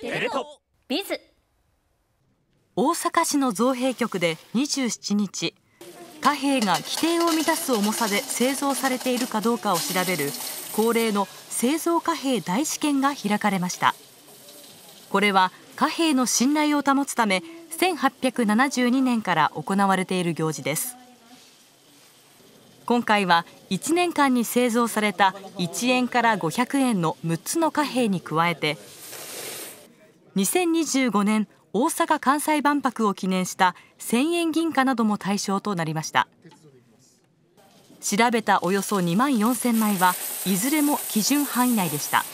テレトビズ大阪市の造幣局で27日貨幣が規定を満たす重さで製造されているかどうかを調べる恒例の製造貨幣大試験が開かれましたこれは貨幣の信頼を保つため1872年から行われている行事です今回は1年間に製造された1円から500円の6つの貨幣に加えて2025年大阪・関西万博を記念した1000円銀貨なども対象となりました調べたおよそ2万4000枚はいずれも基準範囲内でした